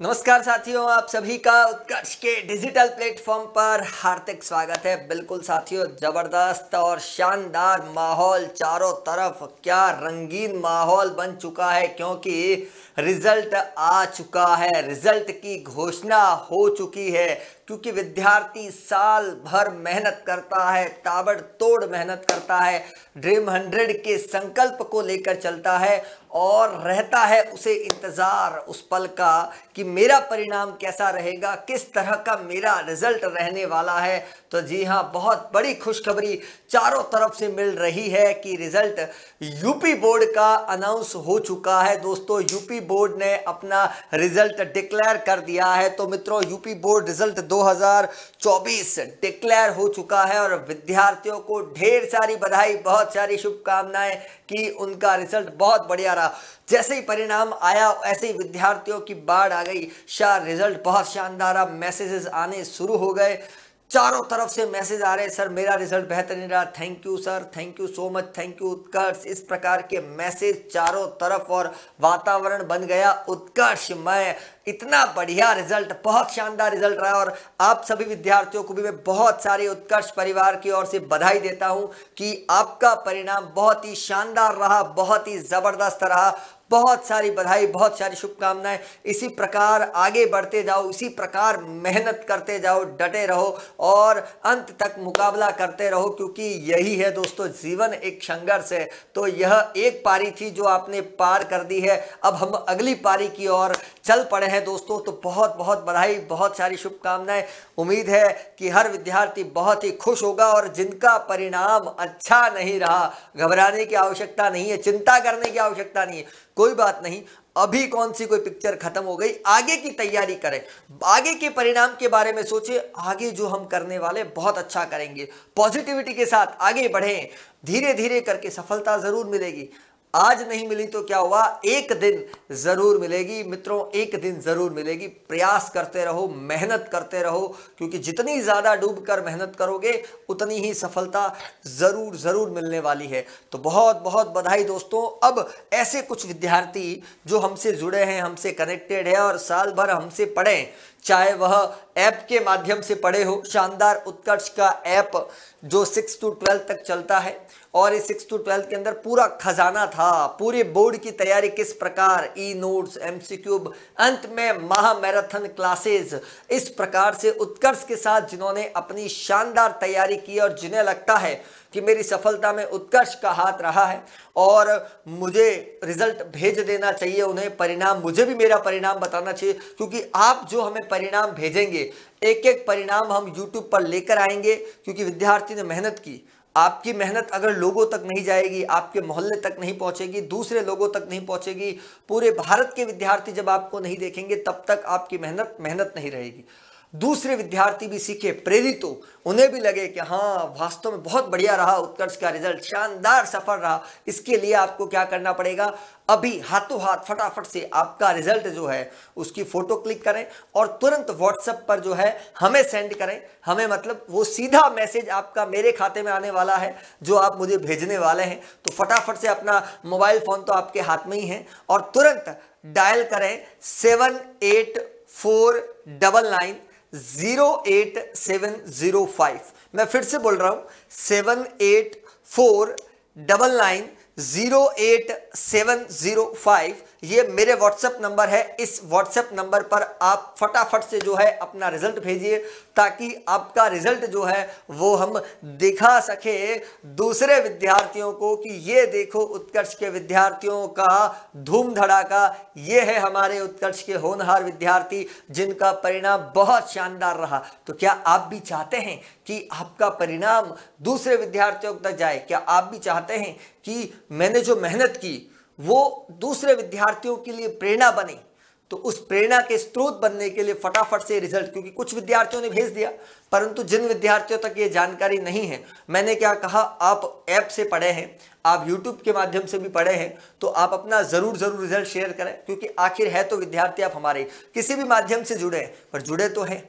नमस्कार साथियों आप सभी का उत्कर्ष के डिजिटल प्लेटफॉर्म पर हार्दिक स्वागत है बिल्कुल साथियों जबरदस्त और शानदार माहौल चारों तरफ क्या रंगीन माहौल बन चुका है क्योंकि रिजल्ट आ चुका है रिजल्ट की घोषणा हो चुकी है क्योंकि विद्यार्थी साल भर मेहनत करता है ताबड़तोड़ मेहनत करता है ड्रीम हंड्रेड के संकल्प को लेकर चलता है और रहता है उसे इंतज़ार उस पल का कि मेरा परिणाम कैसा रहेगा किस तरह का मेरा रिजल्ट रहने वाला है तो जी हाँ बहुत बड़ी खुशखबरी चारों तरफ से मिल रही है कि रिजल्ट यूपी बोर्ड का अनाउंस हो चुका है दोस्तों यूपी बोर्ड ने अपना रिजल्ट डिक्लेयर कर दिया है तो मित्रों यूपी बोर्ड रिजल्ट 2024 डिक्लेयर हो चुका है और विद्यार्थियों को ढेर सारी बधाई बहुत सारी शुभकामनाएं कि उनका रिजल्ट बहुत बढ़िया रहा जैसे ही परिणाम आया ऐसे ही विद्यार्थियों की बाढ़ आ गई शाह रिजल्ट बहुत शानदार मैसेजेस आने शुरू हो गए चारों तरफ से मैसेज आ रहे हैं सर मेरा रिजल्ट बेहतर नहीं रहा thank you sir thank you so much thank you Utkarsh इस प्रकार के मैसेज चारों तरफ और वातावरण बन गया उत्कर्ष मैं इतना बढ़िया रिजल्ट बहुत शानदार रिजल्ट रहा और आप सभी विद्यार्थियों को भी मैं बहुत सारे उत्कर्ष परिवार की ओर से बधाई देता हूँ कि आपका परिणाम बहुत ही शानदार रहा बहुत ही ज़बरदस्त रहा बहुत सारी बधाई बहुत सारी शुभकामनाएं इसी प्रकार आगे बढ़ते जाओ इसी प्रकार मेहनत करते जाओ डटे रहो और अंत तक मुकाबला करते रहो क्योंकि यही है दोस्तों जीवन एक संघर्ष है तो यह एक पारी थी जो आपने पार कर दी है अब हम अगली पारी की ओर चल पड़े हैं दोस्तों तो बहुत बहुत बधाई बहुत सारी शुभकामनाएं उम्मीद है कि हर विद्यार्थी बहुत ही खुश होगा और जिनका परिणाम अच्छा नहीं रहा घबराने की आवश्यकता नहीं है चिंता करने की आवश्यकता नहीं है कोई बात नहीं अभी कौन सी कोई पिक्चर खत्म हो गई आगे की तैयारी करें आगे के परिणाम के बारे में सोचें आगे जो हम करने वाले बहुत अच्छा करेंगे पॉजिटिविटी के साथ आगे बढ़ें धीरे धीरे करके सफलता ज़रूर मिलेगी आज नहीं मिली तो क्या हुआ एक दिन ज़रूर मिलेगी मित्रों एक दिन ज़रूर मिलेगी प्रयास करते रहो मेहनत करते रहो क्योंकि जितनी ज़्यादा डूब कर मेहनत करोगे उतनी ही सफलता ज़रूर ज़रूर मिलने वाली है तो बहुत बहुत बधाई दोस्तों अब ऐसे कुछ विद्यार्थी जो हमसे जुड़े हैं हमसे कनेक्टेड है और साल भर हमसे पढ़ें चाहे वह ऐप के माध्यम से पढ़े हो शानदार उत्कर्ष का ऐप जो सिक्स टू ट्वेल्थ तक चलता है और इस सिक्स टू ट्वेल्थ के अंदर पूरा खजाना था पूरे बोर्ड की तैयारी किस प्रकार ई नोट्स एम क्यूब अंत में महा मैराथन क्लासेस इस प्रकार से उत्कर्ष के साथ जिन्होंने अपनी शानदार तैयारी की और जिन्हें लगता है कि मेरी सफलता में उत्कर्ष का हाथ रहा है और मुझे रिजल्ट भेज देना चाहिए उन्हें परिणाम मुझे भी मेरा परिणाम बताना चाहिए क्योंकि आप जो हमें परिणाम भेजेंगे एक एक परिणाम हम यूट्यूब पर लेकर आएंगे क्योंकि विद्यार्थी ने मेहनत की आपकी मेहनत अगर लोगों तक नहीं जाएगी आपके मोहल्ले तक नहीं पहुंचेगी दूसरे लोगों तक नहीं पहुंचेगी पूरे भारत के विद्यार्थी जब आपको नहीं देखेंगे तब तक आपकी मेहनत मेहनत नहीं रहेगी दूसरे विद्यार्थी भी सीखे प्रेरित हो उन्हें भी लगे कि हाँ वास्तव में बहुत बढ़िया रहा उत्कर्ष का रिजल्ट शानदार सफर रहा इसके लिए आपको क्या करना पड़ेगा अभी हाथों हाथ फटाफट से आपका रिजल्ट जो है उसकी फोटो क्लिक करें और तुरंत व्हाट्सएप पर जो है हमें सेंड करें हमें मतलब वो सीधा मैसेज आपका मेरे खाते में आने वाला है जो आप मुझे भेजने वाले हैं तो फटाफट से अपना मोबाइल फ़ोन तो आपके हाथ में ही है और तुरंत डायल करें seven eight four double nine zero eight seven zero five मैं फिर से बोल रहा हूं seven eight four double nine zero eight seven zero five ये मेरे व्हाट्सएप नंबर है इस व्हाट्सएप नंबर पर आप फटाफट से जो है अपना रिजल्ट भेजिए ताकि आपका रिजल्ट जो है वो हम दिखा सके दूसरे विद्यार्थियों को कि ये देखो उत्कर्ष के विद्यार्थियों का धूम का ये है हमारे उत्कर्ष के होनहार विद्यार्थी जिनका परिणाम बहुत शानदार रहा तो क्या आप भी चाहते हैं कि आपका परिणाम दूसरे विद्यार्थियों तक जाए क्या आप भी चाहते हैं कि मैंने जो मेहनत की वो दूसरे विद्यार्थियों के लिए प्रेरणा बने तो उस प्रेरणा के स्रोत बनने के लिए फटाफट से रिजल्ट क्योंकि कुछ विद्यार्थियों ने भेज दिया परंतु जिन विद्यार्थियों तक ये जानकारी नहीं है मैंने क्या कहा आप ऐप से पढ़े हैं आप यूट्यूब के माध्यम से भी पढ़े हैं तो आप अपना ज़रूर ज़रूर रिजल्ट शेयर करें क्योंकि आखिर है तो विद्यार्थी आप हमारे किसी भी माध्यम से जुड़े हैं पर जुड़े तो हैं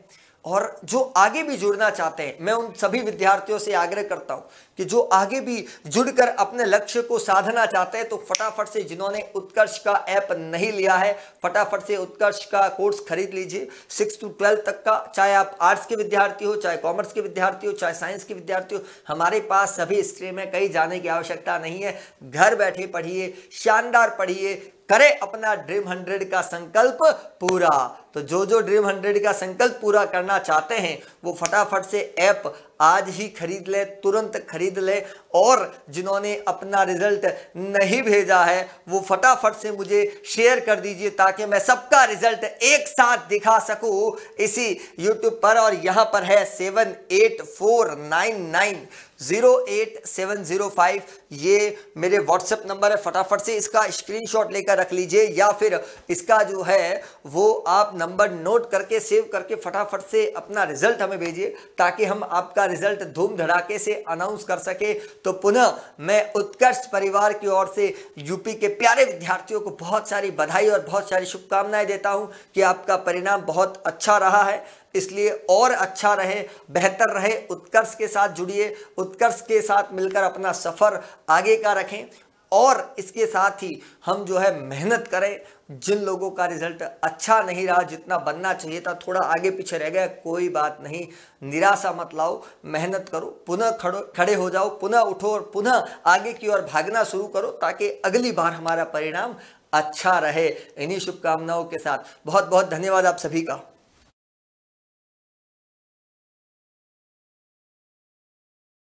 और जो आगे भी जुड़ना चाहते हैं मैं उन सभी विद्यार्थियों से आग्रह करता हूँ कि जो आगे भी जुड़कर अपने लक्ष्य को साधना चाहते हैं तो फटाफट से जिन्होंने उत्कर्ष का ऐप नहीं लिया है फटाफट से उत्कर्ष का कोर्स खरीद लीजिए सिक्स टू ट्वेल्व तक का चाहे आप आर्ट्स के विद्यार्थी हो चाहे कॉमर्स के विद्यार्थी हो चाहे साइंस के विद्यार्थी हो हमारे पास सभी स्ट्रीम में कहीं जाने की आवश्यकता नहीं है घर बैठे पढ़िए शानदार पढ़िए करें अपना ड्रीम हंड्रेड का संकल्प पूरा तो जो जो ड्रीम हंड्रेड का संकल्प पूरा करना चाहते हैं वो फटाफट से ऐप आज ही खरीद ले तुरंत खरीद ले और जिन्होंने अपना रिजल्ट नहीं भेजा है वो फटाफट से मुझे शेयर कर दीजिए ताकि मैं सबका रिजल्ट एक साथ दिखा सकूं इसी यूट्यूब पर और यहाँ पर है seven eight four nine nine 08705 ये मेरे व्हाट्सएप नंबर है फटाफट से इसका स्क्रीनशॉट लेकर रख लीजिए या फिर इसका जो है वो आप नंबर नोट करके सेव करके फटाफट से अपना रिजल्ट हमें भेजिए ताकि हम आपका रिजल्ट धूम धड़ाके से अनाउंस कर सके तो पुनः मैं उत्कर्ष परिवार की ओर से यूपी के प्यारे विद्यार्थियों को बहुत सारी बधाई और बहुत सारी शुभकामनाएं देता हूं कि आपका परिणाम बहुत अच्छा रहा है इसलिए और अच्छा रहे बेहतर रहे उत्कर्ष के साथ जुड़िए उत्कर्ष के साथ मिलकर अपना सफ़र आगे का रखें और इसके साथ ही हम जो है मेहनत करें जिन लोगों का रिजल्ट अच्छा नहीं रहा जितना बनना चाहिए था थोड़ा आगे पीछे रह गया कोई बात नहीं निराशा मत लाओ मेहनत करो पुनः खड़ो खड़े हो जाओ पुनः उठो और पुनः आगे की ओर भागना शुरू करो ताकि अगली बार हमारा परिणाम अच्छा रहे इन्हीं शुभकामनाओं के साथ बहुत बहुत धन्यवाद आप सभी का